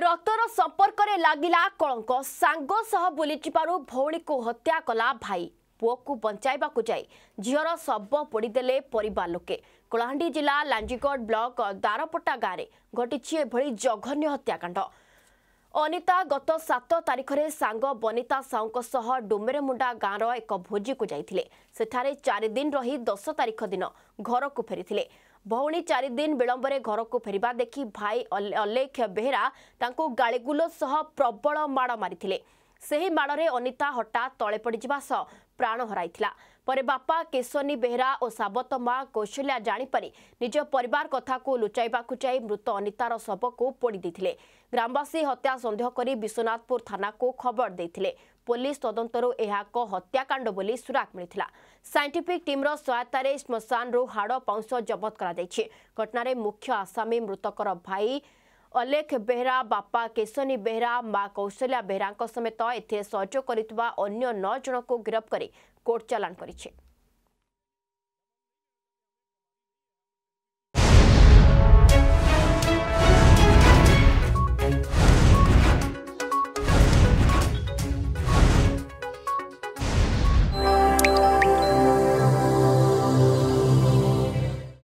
ରକ୍ତର ସମ୍ପର୍କରେ ଲାଗିଲା କଳଙ୍କ ସାଙ୍ଗ ସହ ବୁଲିଯିବାରୁ ଭଉଣୀକୁ ହତ୍ୟା କଲା ଭାଇ ପୁଅକୁ ବଞ୍ଚାଇବାକୁ ଯାଇ ଝିଅର ଶବ ପୋଡ଼ିଦେଲେ ପରିବାର ଲୋକେ କଳାହାଣ୍ଡି ଜିଲ୍ଲା ଲାଞ୍ଜିଗଡ଼ ବ୍ଲକ ଦାରପଟା ଗାଁରେ ଘଟିଛି ଏଭଳି ଜଘନ୍ୟ ହତ୍ୟାକାଣ୍ଡ ଅନିତା ଗତ ସାତ ତାରିଖରେ ସାଙ୍ଗ ବନିତା ସାହୁଙ୍କ ସହ ଡୁମେରେମୁଣ୍ଡା ଗାଁର ଏକ ଭୋଜିକୁ ଯାଇଥିଲେ ସେଠାରେ ଚାରିଦିନ ରହି ଦଶ ତାରିଖ ଦିନ ଘରକୁ ଫେରିଥିଲେ ଭଉଣୀ ଚାରି ଦିନ ବିଳମ୍ବରେ ଘରକୁ ଫେରିବା ଦେଖି ଭାଇ ଅଲେଖ ବେହେରା ତାଙ୍କୁ ଗାଳିଗୁଲ ସହ ପ୍ରବଳ ମାଡ଼ ମାରିଥିଲେ ସେହି ମାଡ଼ରେ ଅନିତା ହଠାତ୍ ତଳେ ପଡ଼ିଯିବା ସହ ପ୍ରାଣ ହରାଇଥିଲା ପରେ ବାପା କେଶନୀ ବେହେରା ଓ ସାବତ ମା କୌଶଲ୍ୟା ଜାଣିପାରି ନିଜ ପରିବାର କଥାକୁ ଲୁଚାଇବାକୁ ଯାଇ ମୃତ ଅନିତାର ଶବକୁ ପୋଡ଼ି ଦେଇଥିଲେ ଗ୍ରାମବାସୀ ହତ୍ୟା ସନ୍ଦେହ କରି ବିଶ୍ୱନାଥପୁର ଥାନାକୁ ଖବର ଦେଇଥିଲେ ପୋଲିସ ତଦନ୍ତରୁ ଏହା ଏକ ହତ୍ୟାକାଣ୍ଡ ବୋଲି ସୁରାକ ମିଳିଥିଲା ସାଇଣ୍ଟିଫିକ୍ ଟିମ୍ର ସହାୟତାରେ ଶ୍ମଶାନରୁ ହାଡ଼ ପାଉଁଶ ଜବତ କରାଯାଇଛି ଘଟଣାରେ ମୁଖ୍ୟ ଆସାମୀ ମୃତକର ଭାଇ ଅଲେଖ ବେହେରା ବାପା କେଶନୀ ବେହେରା ମା କୌଶଲ୍ୟା ବେହେରାଙ୍କ ସମେତ ଏଥିରେ ସହଯୋଗ କରିଥିବା ଅନ୍ୟ ନଅ ଜଣଙ୍କୁ ଗିରଫ କରି କୋର୍ଟ ଚାଲାଣ କରିଛି